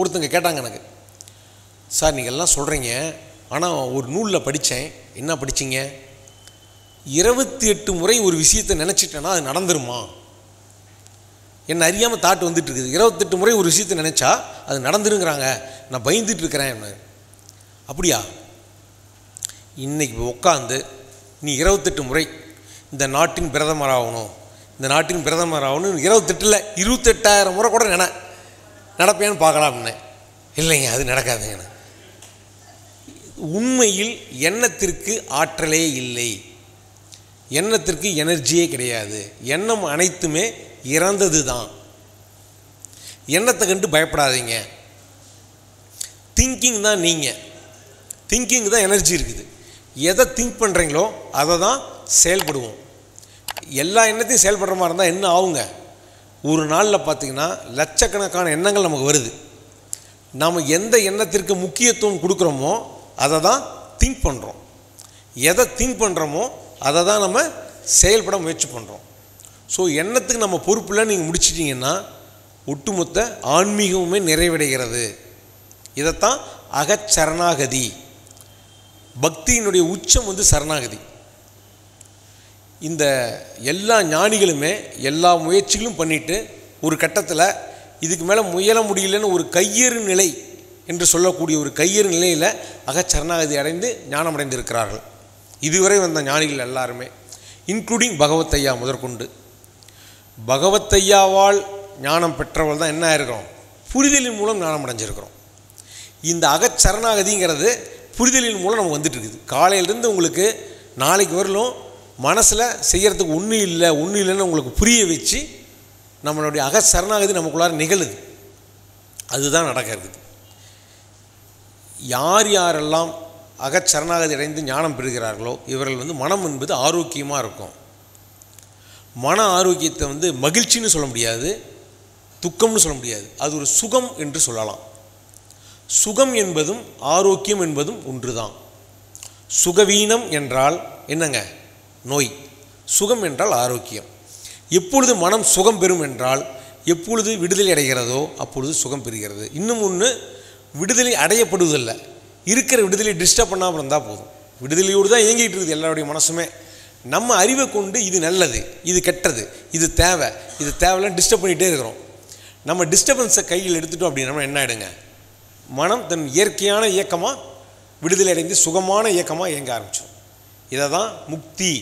ஒருத்தங்க கேட்டாங்க எனக்கு சார் நீங்கள் எல்லாம் சொல்கிறீங்க ஆனால் ஒரு நூலில் படித்தேன் என்ன படிச்சிங்க இருபத்தி எட்டு முறை ஒரு விஷயத்தை நினச்சிட்டேன்னா அது நடந்துருமா என்னை அறியாமல் தாட்டு வந்துட்டு இருக்குது இருபத்தெட்டு முறை ஒரு விஷயத்தை நினச்சா அது நடந்துருங்கிறாங்க நான் பயந்துட்டுருக்கிறேன் அப்படியா இன்றைக்கி உட்காந்து நீ இருபத்தெட்டு முறை இந்த நாட்டின் பிரதமர் ஆகணும் இந்த நாட்டின் பிரதமர் ஆகணும் இருபத்தெட்டில் இருபத்தெட்டாயிரம் முறை கூட நினை நடப்பேன்னு பார்க்கலாம் இல்லைங்க அது நடக்காதுங்க உண்மையில் எண்ணத்திற்கு ஆற்றலே இல்லை எண்ணத்திற்கு எனர்ஜியே கிடையாது எண்ணம் அனைத்துமே இறந்தது தான் எண்ணத்தை கண்டு பயப்படாதீங்க திங்கிங் தான் நீங்கள் திங்கிங் தான் எனர்ஜி இருக்குது எதை திங்க் பண்ணுறீங்களோ அதை தான் செயல்படுவோம் எல்லா எண்ணத்தையும் செயல்படுற மாதிரி இருந்தால் என்ன ஆகுங்க ஒரு நாளில் பார்த்திங்கன்னா லட்சக்கணக்கான எண்ணங்கள் நமக்கு வருது நாம் எந்த எண்ணத்திற்கு முக்கியத்துவம் கொடுக்குறோமோ அதை தான் திங்க் பண்ணுறோம் எதை திங்க் பண்ணுறோமோ அதை தான் நம்ம செயல்பட முயற்சி பண்ணுறோம் ஸோ எண்ணத்துக்கு நம்ம பொறுப்பில் நீங்கள் முடிச்சிட்டிங்கன்னா ஒட்டுமொத்த ஆன்மீகமுமே நிறைவடைகிறது இதைத்தான் அகச்சரணாகதி பக்தியினுடைய உச்சம் வந்து சரணாகதி இந்த எல்லா ஞானிகளுமே எல்லா முயற்சிகளும் பண்ணிவிட்டு ஒரு கட்டத்தில் இதுக்கு மேலே முயல முடியலன்னு ஒரு கையேறு நிலை என்று சொல்லக்கூடிய ஒரு கையேறு நிலையில் அகச்சரணாகதி அடைந்து ஞானம் அடைந்திருக்கிறார்கள் இதுவரை வந்த ஞானிகள் எல்லாருமே இன்க்ளூடிங் பகவத்தையா முதற்கொண்டு பகவத்தையாவால் ஞானம் பெற்றவள் தான் என்ன ஆயிருக்கிறோம் புரிதலின் மூலம் ஞானம் அடைஞ்சிருக்கிறோம் இந்த அகச்சரணாகதிங்கிறது புரிதலின் மூலம் நம்ம வந்துட்டுருக்குது காலையிலேருந்து உங்களுக்கு நாளைக்கு வரலும் மனசில் செய்கிறதுக்கு ஒன்றும் இல்லை ஒன்றும் இல்லைன்னு உங்களுக்கு புரிய வச்சு நம்மளுடைய அக சரணாகதி நமக்குள்ளார நிகழுது அதுதான் நடக்கிறது யார் யாரெல்லாம் அகச்சரணாகதி அடைந்து ஞானம் பெறுகிறார்களோ இவர்கள் வந்து மனம் என்பது ஆரோக்கியமாக இருக்கும் மன ஆரோக்கியத்தை வந்து மகிழ்ச்சின்னு சொல்ல முடியாது துக்கம்னு சொல்ல முடியாது அது ஒரு சுகம் என்று சொல்லலாம் சுகம் என்பதும் ஆரோக்கியம் என்பதும் ஒன்று தான் சுகவீனம் என்றால் என்னங்க நோய் சுகம் என்றால் ஆரோக்கியம் எப்பொழுது மனம் சுகம் பெறும் என்றால் எப்பொழுது விடுதலை அடைகிறதோ அப்பொழுது சுகம் பெறுகிறது இன்னும் ஒன்று விடுதலை அடையப்படுவதில்லை இருக்கிற விடுதலை டிஸ்டர்ப் பண்ணாமல் இருந்தால் போதும் விடுதலையோடு தான் இயங்கிட்டு இருக்குது எல்லாருடைய மனசுமே நம்ம அறிவை கொண்டு இது நல்லது இது கெட்டது இது தேவை இது தேவையில்லாம் டிஸ்டர்ப் பண்ணிகிட்டே இருக்கிறோம் நம்ம டிஸ்டர்பன்ஸை கையில் எடுத்துட்டோம் அப்படின்னா என்ன ஆகிடுங்க மனம் தன் இயற்கையான இயக்கமாக விடுதலை அடைந்து சுகமான இயக்கமாக இயங்க ஆரம்பித்தோம் இதை தான் முக்தி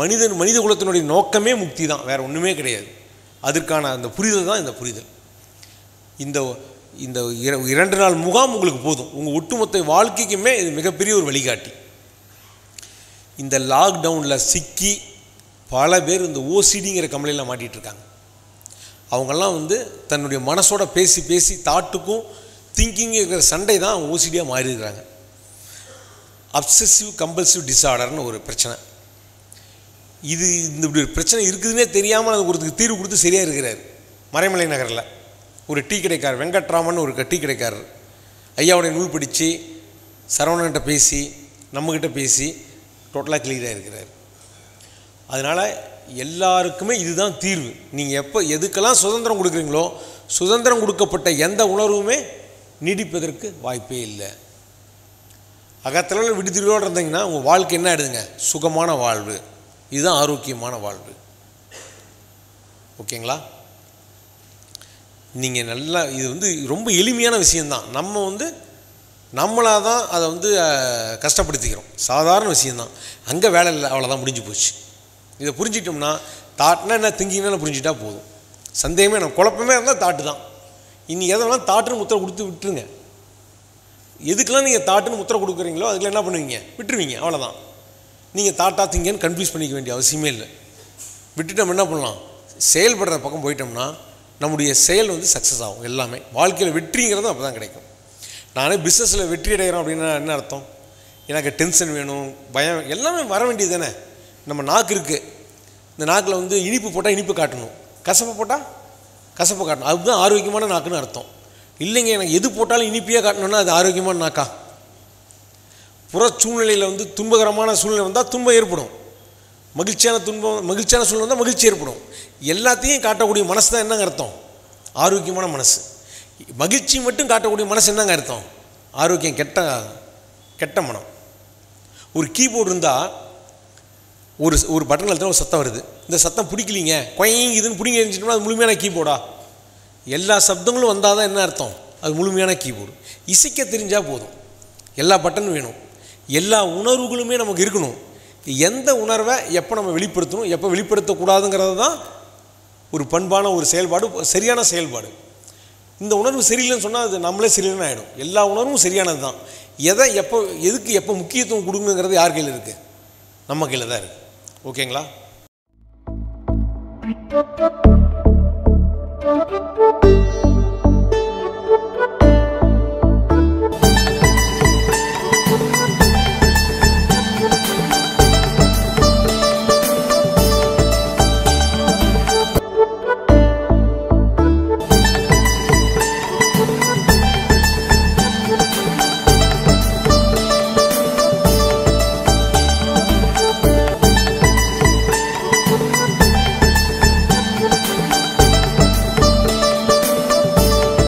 மனிதன் மனித குலத்தினுடைய நோக்கமே முக்தி தான் வேறு ஒன்றுமே கிடையாது அதற்கான அந்த புரிதல் தான் இந்த புரிதல் இந்த இந்த இரண்டு நாள் முகாம் உங்களுக்கு போதும் உங்கள் ஒட்டுமொத்த வாழ்க்கைக்குமே இது மிகப்பெரிய ஒரு வழிகாட்டி இந்த லாக்டவுனில் சிக்கி பல பேர் இந்த ஓசிடிங்கிற கம்பெனியில் மாட்டிகிட்ருக்காங்க அவங்கெல்லாம் வந்து தன்னுடைய மனசோட பேசி பேசி தாட்டுக்கும் திங்கிங்கு இருக்கிற சண்டை தான் ஓசிடியாக மாறிடுறாங்க அப்சசிவ் கம்பல்சிவ் டிஸார்டர்னு ஒரு பிரச்சனை இது இந்த இப்படி ஒரு பிரச்சனை இருக்குதுன்னே தெரியாமல் அது ஒருத்துக்கு தீர்வு கொடுத்து சரியாக இருக்கிறார் மறைமலை நகரில் ஒரு டீ கிடைக்கார் வெங்கட்ராமன் ஒரு டீ கடைக்காரர் ஐயாவுடைய நூல் படித்து சரவணன்கிட்ட பேசி நம்மக்கிட்ட பேசி டோட்டலாக கிளியராக இருக்கிறார் அதனால் எல்லாருக்குமே இதுதான் தீர்வு நீங்கள் எப்போ எதுக்கெல்லாம் சுதந்திரம் கொடுக்குறீங்களோ சுதந்திரம் கொடுக்கப்பட்ட எந்த உணர்வுமே நீடிப்பதற்கு வாய்ப்பே இல்லை அகத்தளவில் விடுதலோடு இருந்தீங்கன்னா உங்கள் வாழ்க்கை என்ன ஆகிடுதுங்க சுகமான வாழ்வு இதுதான் ஆரோக்கியமான வாழ்வு ஓகேங்களா நீங்கள் நல்லா இது வந்து ரொம்ப எளிமையான விஷயந்தான் நம்ம வந்து நம்மளாக தான் அதை வந்து கஷ்டப்படுத்திக்கிறோம் சாதாரண விஷயந்தான் அங்கே வேலை இல்லை அவ்வளோதான் முடிஞ்சு போச்சு இதை புரிஞ்சிட்டோம்னா தாட்னா என்ன திங்கிங்னா புரிஞ்சுட்டா போதும் சந்தேகமே நம்ம குழப்பமே இருந்தால் தாட்டு தான் இனி எதை வேணால் தாட்டுன்னு முத்திரை கொடுத்து விட்டுருங்க எதுக்கெல்லாம் நீங்கள் தாட்டுன்னு முத்திரை கொடுக்குறீங்களோ அதுக்கெல்லாம் என்ன பண்ணுவீங்க விட்டுருவீங்க அவ்வளோதான் நீங்கள் தாட்டா திங்கன்னு கன்ஃபியூஸ் பண்ணிக்க வேண்டிய அவசியமே இல்லை விட்டுட்டு நம்ம என்ன பண்ணலாம் செயல்படுற பக்கம் போயிட்டோம்னா நம்முடைய செயல் வந்து சக்ஸஸ் ஆகும் எல்லாமே வாழ்க்கையில் வெற்றிங்கிறதும் அப்போ தான் கிடைக்கும் நானே பிஸ்னஸில் வெற்றி அடைகிறோம் அப்படின்னா என்ன அர்த்தம் எனக்கு டென்ஷன் வேணும் பயம் எல்லாமே வர வேண்டியது தானே நம்ம நாக்கு இருக்குது இந்த நாக்கில் வந்து இனிப்பு போட்டால் இனிப்பு காட்டணும் கசப்பு போட்டால் கசப்பு காட்டணும் அதுதான் ஆரோக்கியமான நாக்குன்னு அர்த்தம் இல்லைங்க எனக்கு எது போட்டாலும் இனிப்பையாக காட்டணும்னா அது ஆரோக்கியமான நாக்கா புற சூழ்நிலையில் வந்து துன்பகரமான சூழ்நிலை வந்தால் துன்பம் ஏற்படும் மகிழ்ச்சியான துன்பம் மகிழ்ச்சியான சூழ்நிலை வந்தால் மகிழ்ச்சி ஏற்படும் எல்லாத்தையும் காட்டக்கூடிய மனசு தான் என்னங்க அர்த்தம் ஆரோக்கியமான மனசு மகிழ்ச்சி மட்டும் காட்டக்கூடிய மனசு என்னங்க அர்த்தம் ஆரோக்கியம் கெட்ட கெட்ட மனம் ஒரு கீபோர்டு இருந்தால் ஒரு ஒரு பட்டன் அழுத்தினா ஒரு சத்தம் வருது இந்த சத்தம் பிடிக்கலிங்க குயங்க இதுன்னு பிடிங்க எழுந்துட்டோம்னா அது முழுமையான கீபோர்டா எல்லா சப்தங்களும் வந்தால் தான் என்ன அர்த்தம் அது முழுமையான கீபோர்டு இசைக்க தெரிஞ்சால் போதும் எல்லா பட்டனும் வேணும் எல்லா உணர்வுகளுமே நமக்கு இருக்கணும் எந்த உணர்வை எப்போ நம்ம வெளிப்படுத்தணும் எப்போ வெளிப்படுத்தக்கூடாதுங்கிறது தான் ஒரு பண்பான ஒரு செயல்பாடு சரியான செயல்பாடு இந்த உணர்வு சரியில்லைன்னு சொன்னால் அது நம்மளே சரியில்லைன்னு ஆகிடும் எல்லா உணர்வும் சரியானது தான் எதை எப்போ எதுக்கு எப்போ முக்கியத்துவம் கொடுங்கிறது யார் கையில் இருக்குது நம்ம கையில் தான் இருக்குது ஓகேங்களா Thank you.